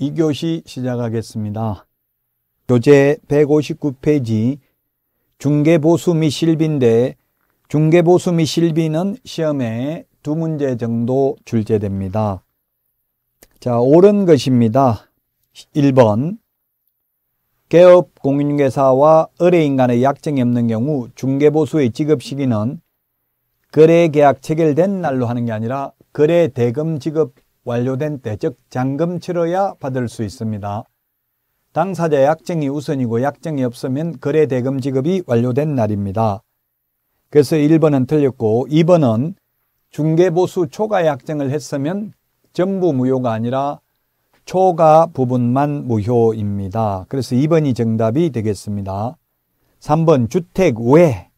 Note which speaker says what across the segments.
Speaker 1: 2교시 시작하겠습니다. 교재 159페이지 중개보수 및 실비인데 중개보수 및 실비는 시험에 두 문제 정도 출제됩니다. 자, 옳은 것입니다. 1번 개업 공인중개사와 의뢰인 간의 약정이 없는 경우 중개보수의 지급 시기는 거래 계약 체결된 날로 하는 게 아니라 거래 대금 지급 완료된 때, 즉 잔금 치러야 받을 수 있습니다. 당사자 약정이 우선이고 약정이 없으면 거래 대금 지급이 완료된 날입니다. 그래서 1번은 틀렸고 2번은 중개보수 초과 약정을 했으면 전부 무효가 아니라 초과 부분만 무효입니다. 그래서 2번이 정답이 되겠습니다. 3번 주택 외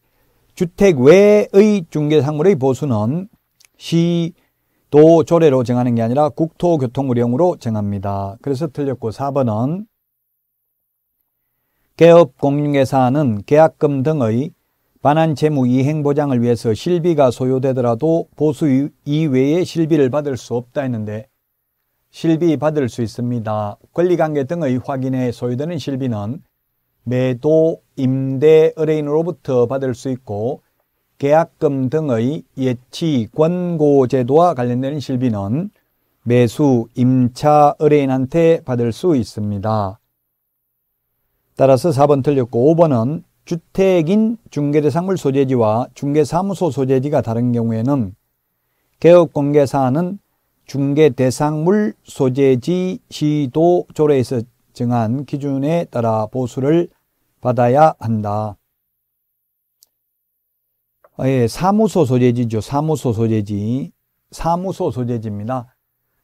Speaker 1: 주택 외의 중개상물의 보수는 시, 도 조례로 정하는 게 아니라 국토교통의령으로 정합니다. 그래서 틀렸고 4번은 개업 공인회사는 계약금 등의 반환 재무 이행 보장을 위해서 실비가 소요되더라도 보수 이외의 실비를 받을 수 없다 했는데 실비 받을 수 있습니다. 권리관계 등의 확인에 소요되는 실비는 매도 임대 의뢰인으로부터 받을 수 있고 계약금 등의 예치 권고 제도와 관련된 실비는 매수 임차 의뢰인한테 받을 수 있습니다. 따라서 4번 틀렸고 5번은 주택인 중개대상물 소재지와 중개사무소 소재지가 다른 경우에는 개업공개사는 중개대상물 소재지 시도 조례에서 정한 기준에 따라 보수를 받아야 한다. 아, 예, 사무소 소재지죠. 사무소 소재지. 사무소 소재지입니다.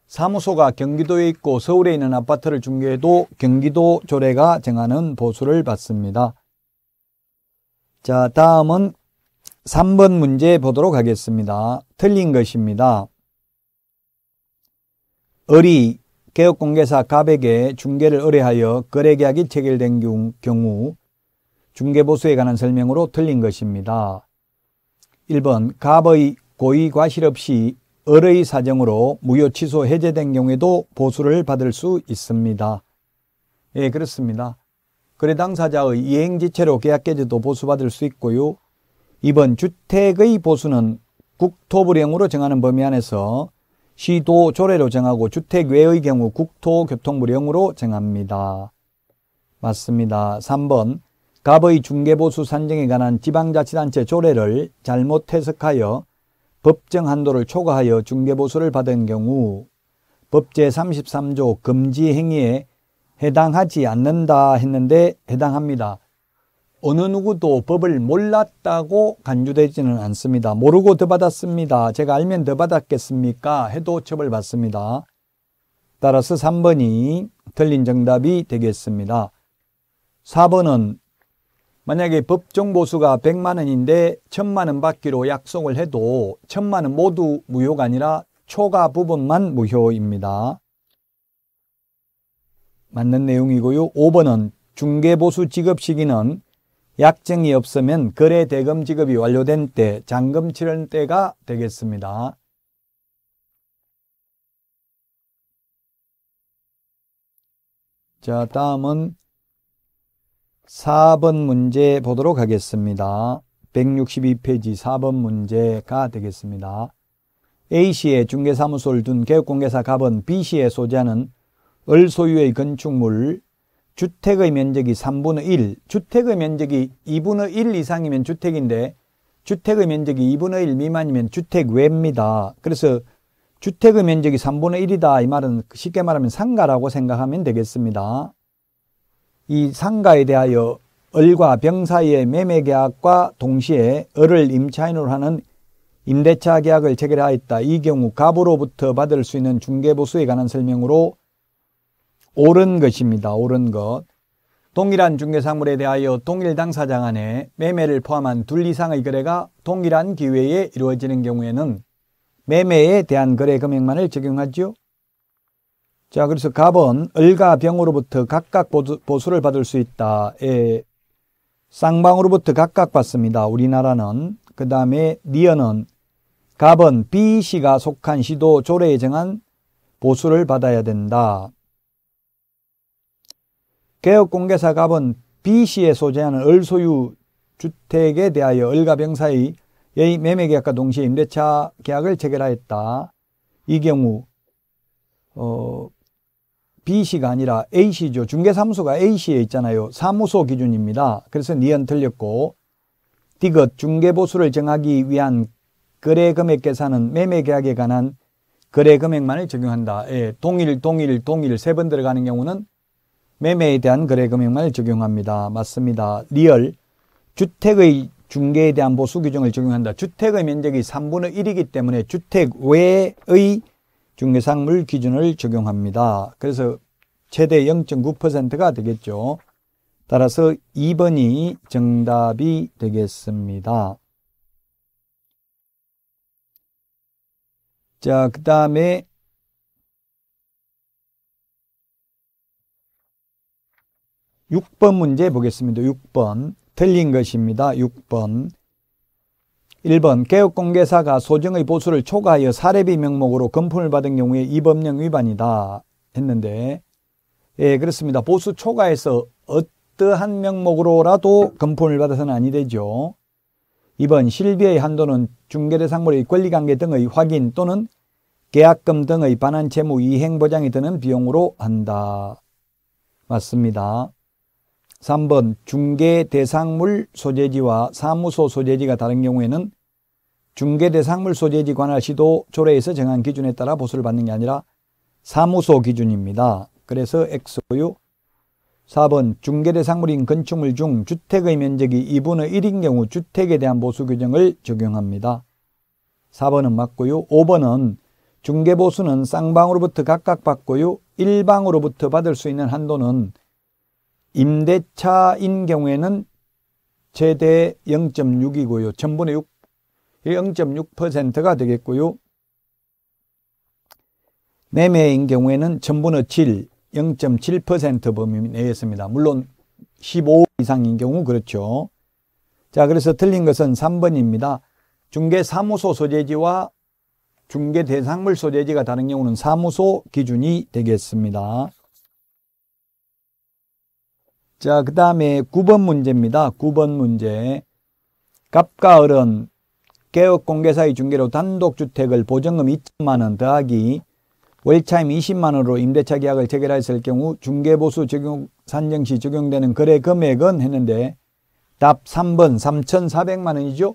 Speaker 1: 사무소가 경기도에 있고 서울에 있는 아파트를 중개해도 경기도 조례가 정하는 보수를 받습니다. 자, 다음은 3번 문제 보도록 하겠습니다. 틀린 것입니다. 을이 개업공개사 갑에게 중개를 의뢰하여 거래계약이 체결된 경우 중개보수에 관한 설명으로 틀린 것입니다. 1번 갑의 고의 과실 없이 을의 사정으로 무효 취소 해제된 경우에도 보수를 받을 수 있습니다. 예, 그렇습니다. 거래 당사자의 이행지체로 계약계제도 보수받을 수 있고요. 2번 주택의 보수는 국토부령으로 정하는 범위 안에서 시도 조례로 정하고 주택 외의 경우 국토교통부령으로 정합니다. 맞습니다. 3번 갑의 중개보수 산정에 관한 지방자치단체 조례를 잘못 해석하여 법정 한도를 초과하여 중개보수를 받은 경우 법제 33조 금지 행위에 해당하지 않는다 했는데 해당합니다. 어느 누구도 법을 몰랐다고 간주되지는 않습니다. 모르고 더 받았습니다. 제가 알면 더 받았겠습니까? 해도 처벌받습니다. 따라서 3번이 틀린 정답이 되겠습니다. 4번은 만약에 법정보수가 100만 원인데 1000만 원 받기로 약속을 해도 1000만 원 모두 무효가 아니라 초과 부분만 무효입니다. 맞는 내용이고요. 5번은 중개보수 지급 시기는 약정이 없으면 거래 대금 지급이 완료된 때, 잔금 치른 때가 되겠습니다. 자, 다음은 4번 문제 보도록 하겠습니다. 162페이지 4번 문제가 되겠습니다. A씨의 중개사무소를 둔 개업공개사 갑은 B씨의 소재는 을 소유의 건축물, 주택의 면적이 3분의 1, 주택의 면적이 2분의 1 이상이면 주택인데 주택의 면적이 2분의 1 미만이면 주택 외입니다. 그래서 주택의 면적이 3분의 1이다 이 말은 쉽게 말하면 상가라고 생각하면 되겠습니다. 이 상가에 대하여 을과 병 사이의 매매 계약과 동시에 을을 임차인으로 하는 임대차 계약을 체결하였다. 이 경우 갑으로부터 받을 수 있는 중개보수에 관한 설명으로 옳은 것입니다. 옳은 것. 동일한 중개사물에 대하여 동일 당사자 간에 매매를 포함한 둘 이상의 거래가 동일한 기회에 이루어지는 경우에는 매매에 대한 거래 금액만을 적용하지요. 자, 그래서 갑은 을과 병으로부터 각각 보수, 를 받을 수 있다. 에, 쌍방으로부터 각각 받습니다. 우리나라는. 그 다음에 니어는 갑은 B 씨가 속한 시도 조례에 정한 보수를 받아야 된다. 개혁공개사 갑은 B 씨에 소재하는 을 소유 주택에 대하여 을과 병사의 매매 계약과 동시에 임대차 계약을 체결하였다. 이 경우 어, B씨가 아니라 A씨죠. 중개사무소가 A씨에 있잖아요. 사무소 기준입니다. 그래서 니은 틀렸고 디귿 중개보수를 정하기 위한 거래 금액 계산은 매매 계약에 관한 거래 금액만을 적용한다. 예, 동일, 동일, 동일 세 번 들어가는 경우는 매매에 대한 거래 금액만을 적용합니다. 맞습니다. 리얼 주택의 중개에 대한 보수 규정을 적용한다. 주택의 면적이 3분의 1이기 때문에 주택 외의 중개상물 기준을 적용합니다. 그래서 최대 0.9%가 되겠죠. 따라서 2번이 정답이 되겠습니다. 자, 그 다음에 6번 문제 보겠습니다. 6번 틀린 것입니다. 6번 1번 개업공개사가 소정의 보수를 초과하여 사례비 명목으로 금품을 받은 경우에 이 법령 위반이다 했는데 예 그렇습니다. 보수 초과해서 어떠한 명목으로라도 금품을 받아서는 아니 되죠. 2번 실비의 한도는 중개대상물의 권리관계 등의 확인 또는 계약금 등의 반환 채무 이행 보장이 드는 비용으로 한다. 맞습니다. 3번 중개 대상물 소재지와 사무소 소재지가 다른 경우에는 중개 대상물 소재지 관할 시도 조례에서 정한 기준에 따라 보수를 받는 게 아니라 사무소 기준입니다. 그래서 X유 4번 중개 대상물인 건축물 중 주택의 면적이 2분의 1인 경우 주택에 대한 보수 규정을 적용합니다. 4번은 맞고요. 5번은 중개보수는 쌍방으로부터 각각 받고요. 1방으로부터 받을 수 있는 한도는 임대차인 경우에는 최대 0.6이고요. 전분의 6, 0.6%가 되겠고요. 매매인 경우에는 전분의 7, 0.7% 범위 내에 있습니다. 물론 15 이상인 경우 그렇죠. 자, 그래서 틀린 것은 3번입니다. 중개 사무소 소재지와 중개 대상물 소재지가 다른 경우는 사무소 기준이 되겠습니다. 자, 그 다음에 9번 문제입니다. 9번 문제. 갑과 을은 개업 공개사의 중개로 단독주택을 보증금 2천만원 더하기 월차임 20만원으로 임대차 계약을 체결하였을 경우 중개보수 적용, 산정 시 적용되는 거래 금액은 했는데 답 3번 3,400만원이죠.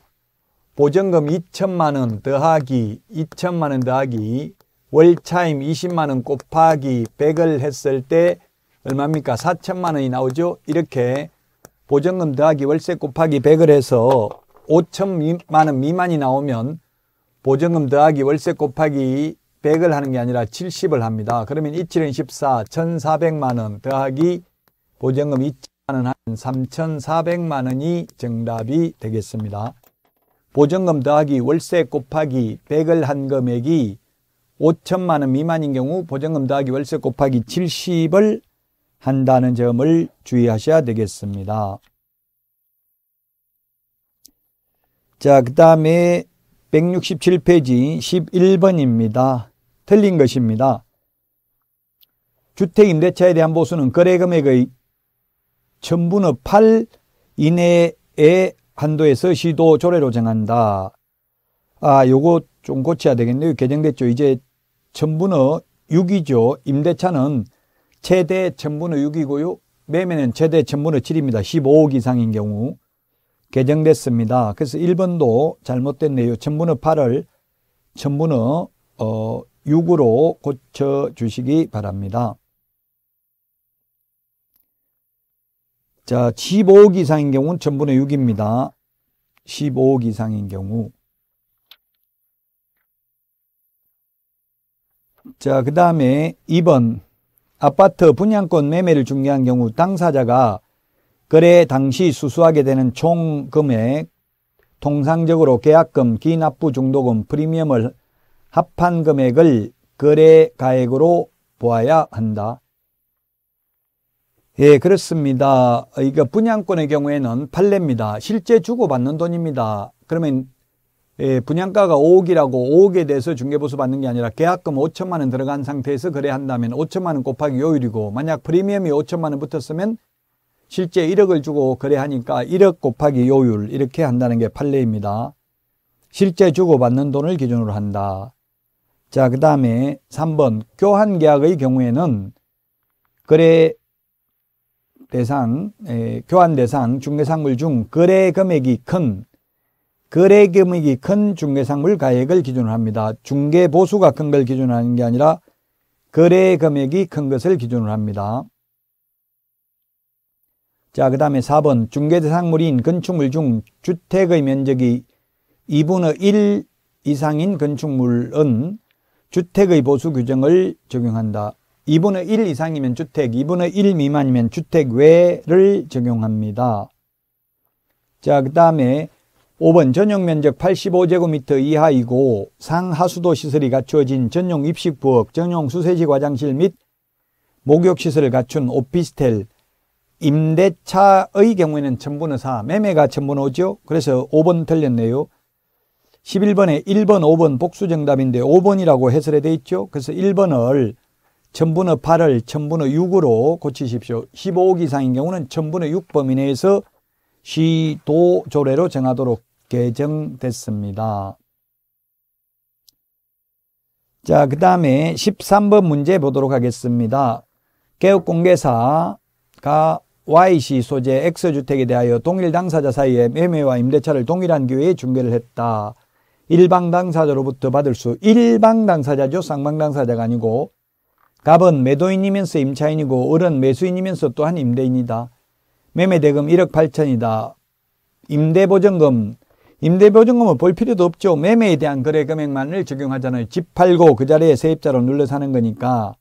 Speaker 1: 보증금 2천만원 더하기 2천만원 더하기 월차임 20만원 곱하기 100을 했을 때 얼마입니까? 4천만 원이 나오죠? 이렇게 보증금 더하기 월세 곱하기 100을 해서 5천만 원 미만이 나오면 보증금 더하기 월세 곱하기 100을 하는 게 아니라 70을 합니다. 그러면 27은 14, 1,400만 원 더하기 보증금 2천만 원 하면 3,400만 원이 정답이 되겠습니다. 보증금 더하기 월세 곱하기 100을 한 금액이 5천만 원 미만인 경우 보증금 더하기 월세 곱하기 70을 한다는 점을 주의하셔야 되겠습니다. 자, 그 다음에 167페이지 11번입니다. 틀린 것입니다. 주택 임대차에 대한 보수는 거래 금액의 전분의 8 이내의 한도에서 시도 조례로 정한다. 아, 요거 좀 고쳐야 되겠네요. 개정됐죠. 이제 전분의 6이죠. 임대차는 최대 전분의 6이고요. 매매는 최대 전분의 7입니다. 15억 이상인 경우 개정됐습니다. 그래서 1번도 잘못됐네요. 전분의 8을 전분의 어, 6으로 고쳐주시기 바랍니다. 자, 15억 이상인 경우는 전분의 6입니다. 15억 이상인 경우. 자, 그 다음에 2번. 아파트 분양권 매매를 중개한 경우 당사자가 거래 당시 수수하게 되는 총 금액, 통상적으로 계약금, 기납부 중도금, 프리미엄을 합한 금액을 거래 가액으로 보아야 한다. 예, 그렇습니다. 이거 분양권의 경우에는 판례입니다. 실제 주고받는 돈입니다. 그러면 예, 분양가가 5억이라고 5억에 대해서 중개보수 받는 게 아니라 계약금 5천만 원 들어간 상태에서 거래한다면 5천만 원 곱하기 요율이고 만약 프리미엄이 5천만 원 붙었으면 실제 1억을 주고 거래하니까 1억 곱하기 요율 이렇게 한다는 게 판례입니다. 실제 주고받는 돈을 기준으로 한다. 자, 그 다음에 3번 교환 계약의 경우에는 거래 대상, 에, 예, 교환 대상, 중개상물 중 거래 금액이 큰 거래 금액이 큰 중개상물 가액을 기준으로 합니다. 중개 보수가 큰 걸 기준으로 하는 게 아니라 거래 금액이 큰 것을 기준으로 합니다. 자, 그 다음에 4번 중개 대상물인 건축물 중 주택의 면적이 2분의 1 이상인 건축물은 주택의 보수 규정을 적용한다. 2분의 1 이상이면 주택, 2분의 1 미만이면 주택 외를 적용합니다. 자, 그 다음에 5번 전용 면적 85제곱미터 이하이고 상하수도 시설이 갖추어진 전용 입식 부엌, 전용 수세식 화장실 및 목욕 시설을 갖춘 오피스텔, 임대차의 경우에는 천분의 4, 매매가 천분의 5죠. 그래서 5번 틀렸네요. 11번에 1번, 5번 복수 정답인데 5번이라고 해설이 돼 있죠. 그래서 1번을 천분의 8을 천분의 6으로 고치십시오. 15억 이상인 경우는 천분의 6 범위 내에서 시도 조례로 정하도록 개정됐습니다. 자, 그 다음에 13번 문제 보도록 하겠습니다. 개업공개사가 y c 소재 X주택에 대하여 동일 당사자 사이에 매매와 임대차를 동일한 기회에 중개를 했다. 일방 당사자로부터 받을 수 일방 당사자죠. 쌍방 당사자가 아니고 갑은 매도인이면서 임차인이고 을은 매수인이면서 또한 임대인이다. 매매대금 1억 8천이다. 임대보증금 임대보증금은 볼 필요도 없죠. 매매에 대한 거래 금액만을 적용하잖아요. 집 팔고 그 자리에 세입자로 눌러 사는 거니까.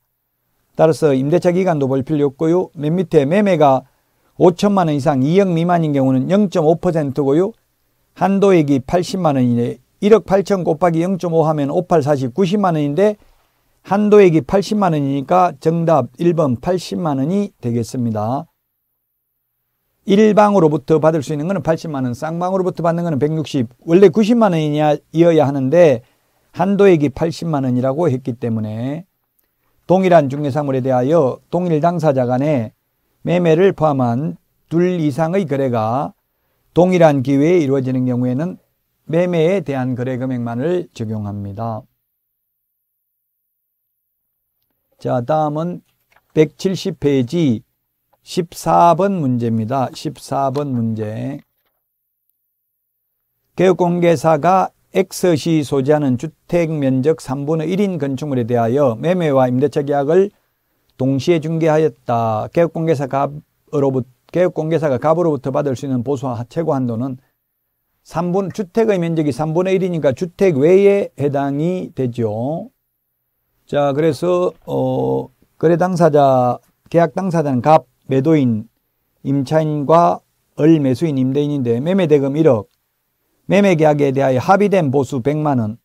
Speaker 1: 따라서 임대차 기간도 볼 필요 없고요. 맨 밑에 매매가 5천만 원 이상 2억 미만인 경우는 0.5%고요. 한도액이 80만 원이네. 1억 8천 곱하기 0.5 하면 58, 40, 90만 원인데 한도액이 80만 원이니까 정답 1번 80만 원이 되겠습니다. 일방으로부터 받을 수 있는 거는 80만 원, 쌍방으로부터 받는 거는 160, 원래 90만 원이어야 하는데 한도액이 80만 원이라고 했기 때문에 동일한 중개사물에 대하여 동일 당사자 간에 매매를 포함한 둘 이상의 거래가 동일한 기회에 이루어지는 경우에는 매매에 대한 거래 금액만을 적용합니다. 자, 다음은 170페이지 14번 문제입니다. 14번 문제. 개혁공개사가 X시 소지하는 주택면적 3분의 1인 건축물에 대하여 매매와 임대차 계약을 동시에 중개하였다. 개혁공개사 갑으로부터, 개혁공개사가 갑으로부터 받을 수 있는 보수와 최고 한도는 3분, 주택의 면적이 3분의 1이니까 주택 외에 해당이 되죠. 자, 그래서, 어, 거래 당사자, 계약 당사자는 갑, 매도인, 임차인과 을 매수인 임대인인데 매매 대금 1억, 매매 계약에 대하여 합의된 보수 100만 원.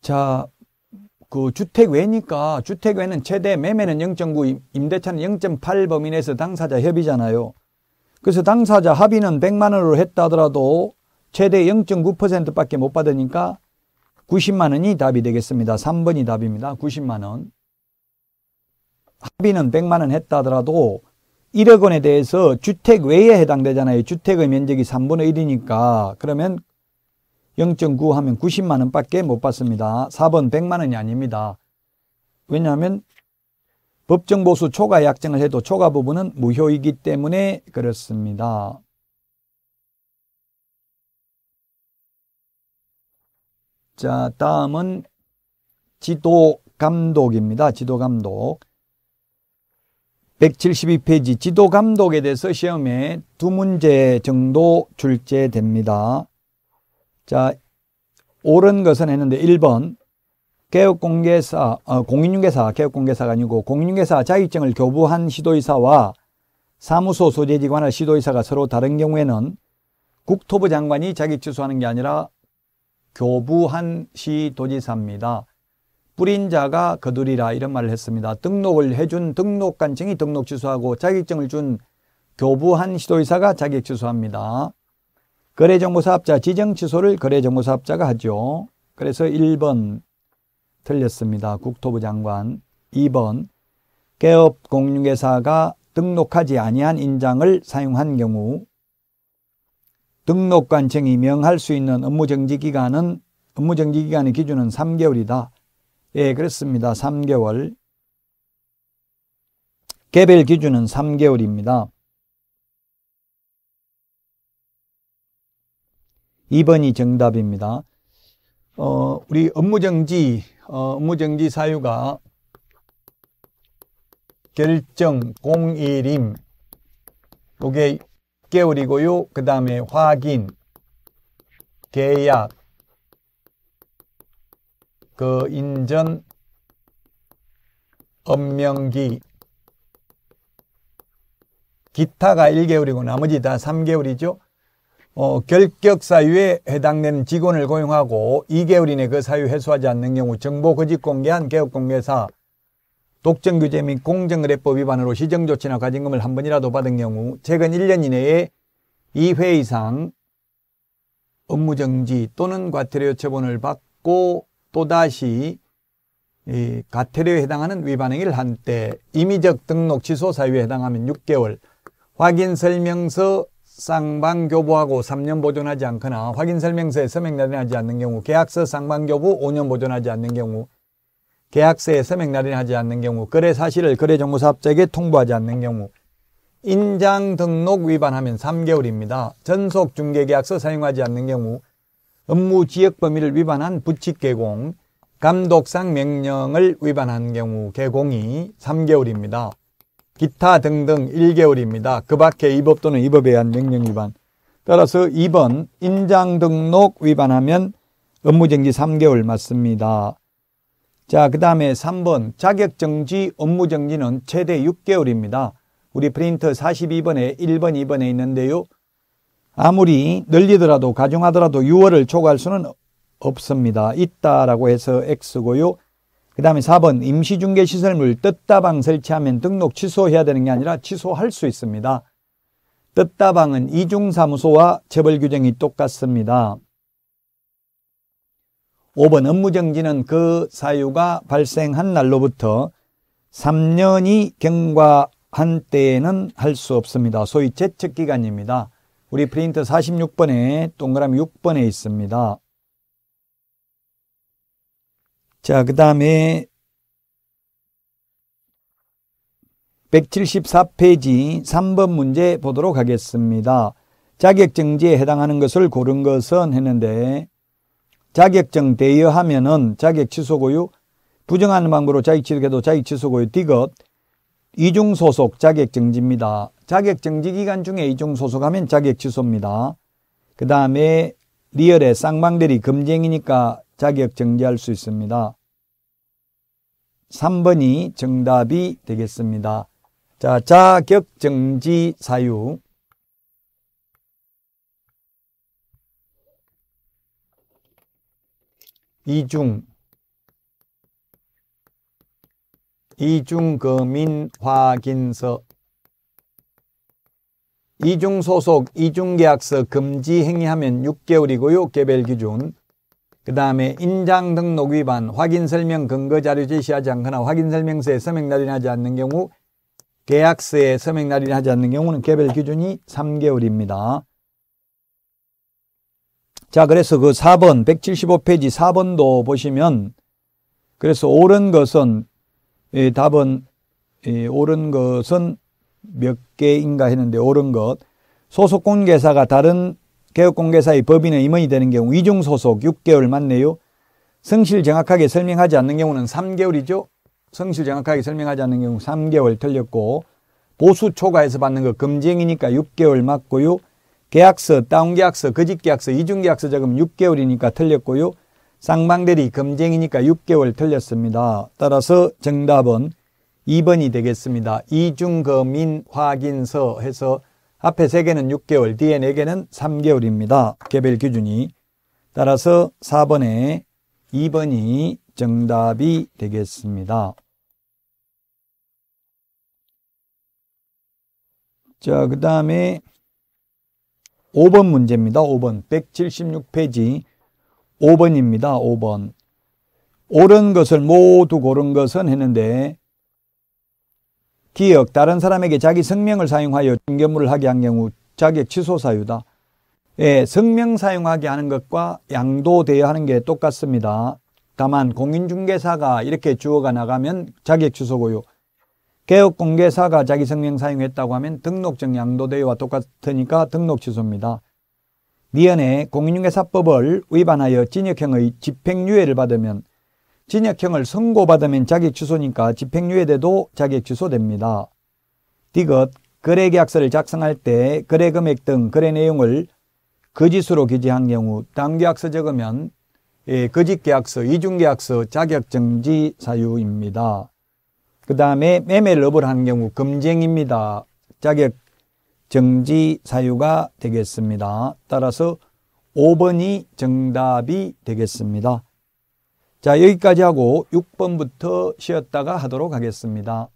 Speaker 1: 자, 그 주택 외니까 주택 외는 최대 매매는 0.9, 임대차는 0.8 범위 내에서 당사자 협의잖아요. 그래서 당사자 합의는 100만 원으로 했다 하더라도 최대 0.9%밖에 못 받으니까 90만 원이 답이 되겠습니다. 3번이 답입니다. 90만 원. 합의는 100만 원 했다 하더라도 1억 원에 대해서 주택 외에 해당되잖아요. 주택의 면적이 3분의 1이니까 그러면 0.9 하면 90만 원밖에 못 받습니다. 4번 100만 원이 아닙니다. 왜냐하면 법정보수 초과 약정을 해도 초과 부분은 무효이기 때문에 그렇습니다. 자, 다음은 지도 감독입니다. 지도 감독. 172페이지 지도 감독에 대해서 시험에 두 문제 정도 출제됩니다. 자, 옳은 것은 했는데 1번 개업공개사, 어, 공인중개사, 개업공개사가 아니고 공인중개사 자격증을 교부한 시도이사와 사무소 소재지관의 시도이사가 서로 다른 경우에는 국토부 장관이 자기 취소하는 게 아니라 교부한 시도지사입니다. 뿌린 자가 거두리라 이런 말을 했습니다. 등록을 해준 등록관청이 등록 취소하고 자격증을 준 교부한 시도의사가 자격 취소합니다. 거래정보사업자 지정 취소를 거래정보사업자가 하죠. 그래서 1번 틀렸습니다. 국토부 장관 2번 개업 공유회사가 등록하지 아니한 인장을 사용한 경우 등록관청이 명할 수 있는 업무정지 기간은 업무정지 기간의 기준은 3개월이다. 예, 그렇습니다. 3개월. 개별 기준은 3개월입니다. 2번이 정답입니다. 어, 우리 업무정지, 어, 업무정지 사유가 결정, 공일임, 요게 6개월이고요. 그 다음에 확인, 계약, 그 인전 엄명기 기타가 1개월이고 나머지 다 3개월이죠. 어, 결격 사유에 해당되는 직원을 고용하고 2개월 이내 그 사유 해소하지 않는 경우 정보 거짓 공개한 개업 공개사 독점 규제 및 공정거래법 위반으로 시정 조치나 과징금을 한 번이라도 받은 경우 최근 1년 이내에 2회 이상 업무 정지 또는 과태료 처분을 받고 또다시 이과태료에 해당하는 위반 행위를 한 때 임의적 등록 취소 사유에 해당하면 6개월 확인 설명서 쌍방 교부하고 3년 보존하지 않거나 확인 설명서에 서명 날인하지 않는 경우 계약서 쌍방 교부 5년 보존하지 않는 경우 계약서에 서명 날인하지 않는 경우 거래 사실을 거래 정보 사업자에게 통보하지 않는 경우 인장 등록 위반하면 3개월입니다. 전속 중개 계약서 사용하지 않는 경우 업무 지역 범위를 위반한 부칙 개공, 감독상 명령을 위반한 경우 개공이 3개월입니다. 기타 등등 1개월입니다. 그 밖에 입업 또는 입업에 의한 명령 위반. 따라서 2번 인장 등록 위반하면 업무정지 3개월 맞습니다. 자, 그 다음에 3번 자격정지 업무정지는 최대 6개월입니다. 우리 프린터 42번에 1번, 2번에 있는데요. 아무리 늘리더라도 가중하더라도 6월을 초과할 수는 없습니다. 있다라고 해서 X고요. 그 다음에 4번 임시중개시설물 뜻다방 설치하면 등록 취소해야 되는 게 아니라 취소할 수 있습니다. 뜻다방은 이중사무소와 재벌규정이 똑같습니다. 5번 업무정지는 그 사유가 발생한 날로부터 3년이 경과한 때에는 할 수 없습니다. 소위 재측기간입니다. 우리 프린트 46번에 동그라미 6번에 있습니다. 자, 그 다음에 174페이지 3번 문제 보도록 하겠습니다. 자격증지에 해당하는 것을 고른 것은 했는데 자격증 대여하면은 자격 취소 고유 부정하는 방법으로 자격 취득해도 자격 취소 고유 디귿 이중 소속 자격증지입니다. 자격 정지 기간 중에 이중 소속하면 자격 취소입니다. 그 다음에 리얼의 쌍방들이 금쟁이니까 자격 정지할 수 있습니다. 3번이 정답이 되겠습니다. 자, 자격 정지 사유. 이중 이중거민 확인서 이중소속, 이중계약서 금지 행위하면 6개월이고요. 개별 기준. 그 다음에 인장 등록 위반, 확인 설명 근거 자료 제시하지 않거나 확인 설명서에 서명 날인하지 않는 경우 계약서에 서명 날인하지 않는 경우는 개별 기준이 3개월입니다. 자, 그래서 그 4번, 175페이지 4번도 보시면 그래서 옳은 것은 예, 답은 예, 옳은 것은 몇 개인가 했는데 옳은 것. 소속 공개사가 다른 개업 공개사의 법인의 임원이 되는 경우 이중 소속 6개월 맞네요. 성실 정확하게 설명하지 않는 경우는 3개월이죠. 성실 정확하게 설명하지 않는 경우 3개월 틀렸고 보수 초과해서 받는 거 금쟁이니까 6개월 맞고요. 계약서, 다운계약서, 거짓계약서, 이중계약서 자금 6개월이니까 틀렸고요. 쌍방대리, 금쟁이니까 6개월 틀렸습니다. 따라서 정답은 2번이 되겠습니다. 이중검인 확인서 해서 앞에 3개는 6개월, 뒤에 4개는 3개월입니다. 개별 기준이. 따라서 4번에 2번이 정답이 되겠습니다. 자, 그 다음에 5번 문제입니다. 5번. 176페이지 5번입니다. 5번. 옳은 것을 모두 고른 것은 했는데 기억 다른 사람에게 자기 성명을 사용하여 중개물을 하게 한 경우 자격 취소 사유다. 예, 성명 사용하게 하는 것과 양도대여 하는 게 똑같습니다. 다만 공인중개사가 이렇게 주어가 나가면 자격 취소고요. 개업공개사가 자기 성명 사용했다고 하면 등록증 양도대여와 똑같으니까 등록 취소입니다. 미연에 공인중개사법을 위반하여 진역형의 집행유예를 받으면 진역형을 선고받으면 자격 취소니까 집행유예 돼도 자격 취소됩니다. 디귿 거래계약서를 작성할 때 거래 금액 등 거래 내용을 거짓으로 기재한 경우 당계약서 적으면 예, 거짓계약서, 이중계약서 자격정지 사유입니다. 그 다음에 매매를 업을한 경우 금쟁입니다. 자격정지 사유가 되겠습니다. 따라서 5번이 정답이 되겠습니다. 자, 여기까지 하고 6번부터 쉬었다가 하도록 하겠습니다.